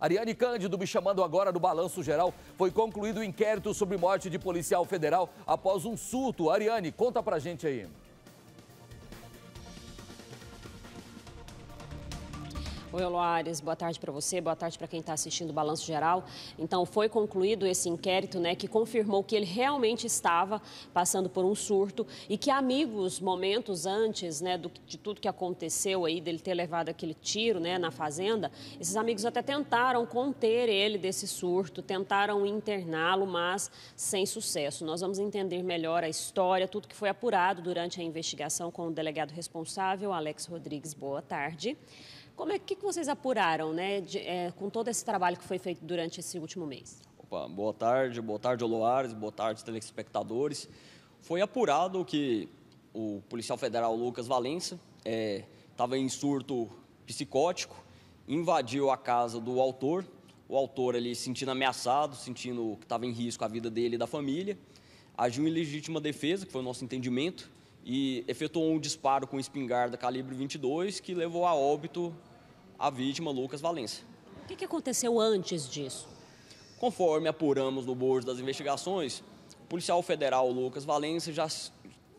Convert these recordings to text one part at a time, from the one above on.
Ariane Cândido me chamando agora no Balanço Geral. Foi concluído o inquérito sobre morte de policial federal após um surto. Ariane, conta pra gente aí. Oi, Loares, boa tarde para você, boa tarde para quem está assistindo o Balanço Geral. Então, foi concluído esse inquérito, né, que confirmou que ele realmente estava passando por um surto e que amigos, momentos antes, né, do, de tudo que aconteceu aí, dele ter levado aquele tiro, né, na fazenda, esses amigos até tentaram conter ele desse surto, tentaram interná-lo, mas sem sucesso. Nós vamos entender melhor a história, tudo que foi apurado durante a investigação com o delegado responsável, Alex Rodrigues. Boa tarde. Como é que vocês apuraram, né, de, é, com todo esse trabalho que foi feito durante esse último mês? Opa, boa tarde, boa tarde, Oloares, boa tarde, telespectadores. Foi apurado que o policial federal Lucas Valença estava é, em surto psicótico, invadiu a casa do autor, o autor ali sentindo ameaçado, sentindo que estava em risco a vida dele e da família, agiu em legítima defesa, que foi o nosso entendimento, e efetuou um disparo com espingarda calibre 22 que levou a óbito a vítima Lucas Valença. O que, que aconteceu antes disso? Conforme apuramos no bojo das investigações, o policial federal Lucas Valença já,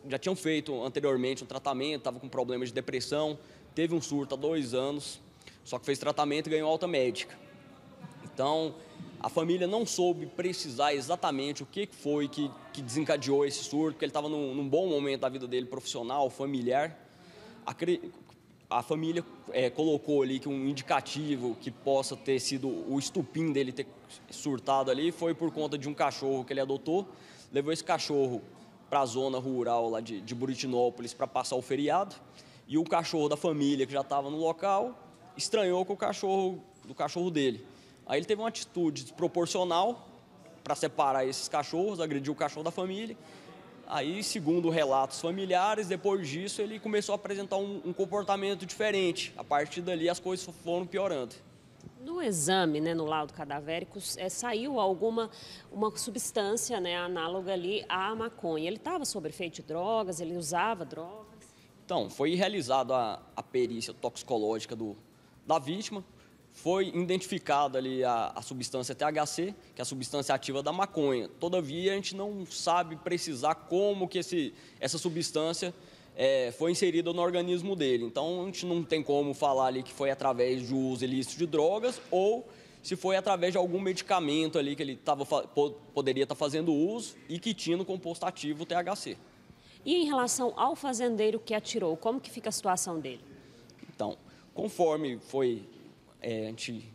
já tinham feito anteriormente um tratamento, estava com problemas de depressão, teve um surto há dois anos, só que fez tratamento e ganhou alta médica. Então, a família não soube precisar exatamente o que foi que, que desencadeou esse surto, porque ele estava num, num, bom momento da vida dele, profissional, familiar. A, a família é, colocou ali que um indicativo que possa ter sido o estupim dele ter surtado ali foi por conta de um cachorro que ele adotou. Levou esse cachorro para a zona rural lá de, de Buritinópolis para passar o feriado. E o cachorro da família que já estava no local estranhou com o cachorro do cachorro dele. Aí ele teve uma atitude desproporcional para separar esses cachorros, agrediu o cachorro da família. Aí, segundo relatos familiares, depois disso ele começou a apresentar um, um, comportamento diferente. A partir dali as coisas foram piorando. No exame, né, no laudo cadavérico, é, saiu alguma uma substância né, análoga ali à maconha. Ele estava sob efeito de drogas, ele usava drogas? Então, foi realizada a, a perícia toxicológica do, da vítima, foi identificada ali a, a, substância THC, que é a substância ativa da maconha. Todavia, a gente não sabe precisar como que esse, essa substância é, foi inserida no organismo dele. Então, a gente não tem como falar ali que foi através de uso ilícito de drogas ou se foi através de algum medicamento ali que ele tava, poderia estar tá fazendo uso e que tinha no composto ativo THC. E em relação ao fazendeiro que atirou, como que fica a situação dele? Então, conforme foi é, a gente,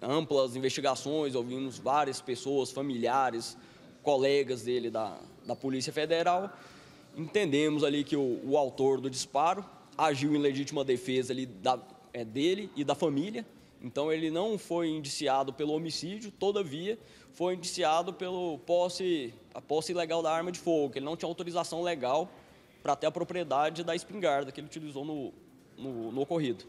amplas investigações, ouvimos várias pessoas, familiares, colegas dele da, da Polícia Federal. Entendemos ali que o, o autor do disparo agiu em legítima defesa ali da, é, dele e da família. Então, ele não foi indiciado pelo homicídio, todavia, foi indiciado pelo posse, a posse ilegal da arma de fogo, que ele não tinha autorização legal para ter a propriedade da espingarda que ele utilizou no, no, no ocorrido.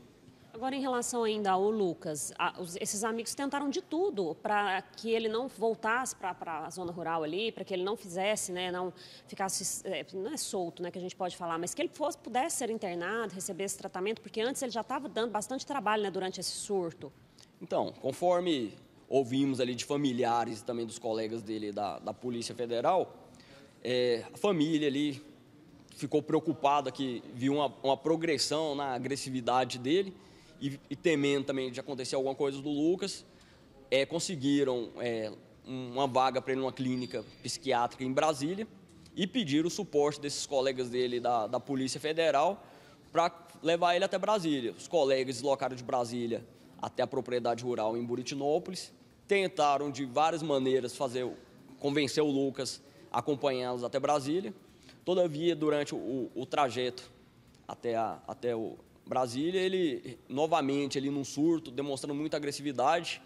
Agora, em relação ainda ao Lucas, a, os, esses amigos tentaram de tudo para que ele não voltasse para a zona rural ali, para que ele não fizesse, né, não ficasse, é, não é solto, né, que a gente pode falar, mas que ele fosse, pudesse ser internado, receber esse tratamento, porque antes ele já estava dando bastante trabalho né, durante esse surto. Então, conforme ouvimos ali de familiares e também dos colegas dele da, da Polícia Federal, é, a família ali ficou preocupada que viu uma, uma progressão na agressividade dele e, e temendo também de acontecer alguma coisa do Lucas, é, conseguiram é, uma vaga para ele numa clínica psiquiátrica em Brasília e pediram o suporte desses colegas dele da, da Polícia Federal para levar ele até Brasília. Os colegas deslocaram de Brasília até a propriedade rural em Buritinópolis, tentaram de várias maneiras fazer convencer o Lucas a acompanhá-los até Brasília. Todavia, durante o, o trajeto até, a, até o, Brasília, ele novamente ali num surto, demonstrando muita agressividade,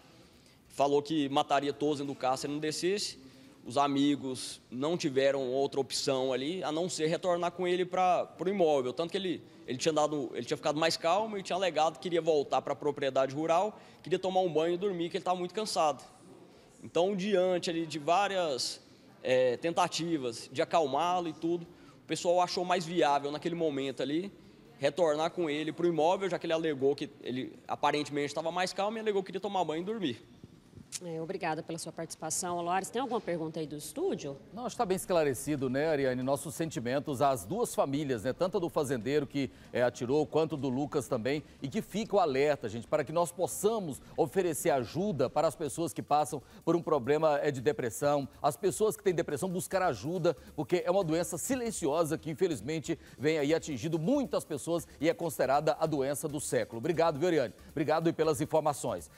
falou que mataria Tozen do carro se ele não descesse. Os amigos não tiveram outra opção ali, a não ser retornar com ele para o imóvel. Tanto que ele, ele, tinha dado, ele tinha ficado mais calmo e tinha alegado que queria voltar para a propriedade rural, queria tomar um banho e dormir, que ele estava muito cansado. Então, diante ali de várias é, tentativas de acalmá-lo e tudo, o pessoal achou mais viável naquele momento ali retornar com ele para o imóvel, já que ele alegou que ele aparentemente estava mais calmo e alegou que queria tomar banho e dormir. É, obrigada pela sua participação. Loares, tem alguma pergunta aí do estúdio? Não, está bem esclarecido, né, Ariane? Nossos sentimentos às duas famílias, né? Tanto do fazendeiro que é, atirou, quanto do Lucas também. E que fica o alerta, gente, para que nós possamos oferecer ajuda para as pessoas que passam por um problema é, de depressão. As pessoas que têm depressão buscar ajuda, porque é uma doença silenciosa que, infelizmente, vem aí atingindo muitas pessoas e é considerada a doença do século. Obrigado, viu, Ariane? Obrigado pelas informações.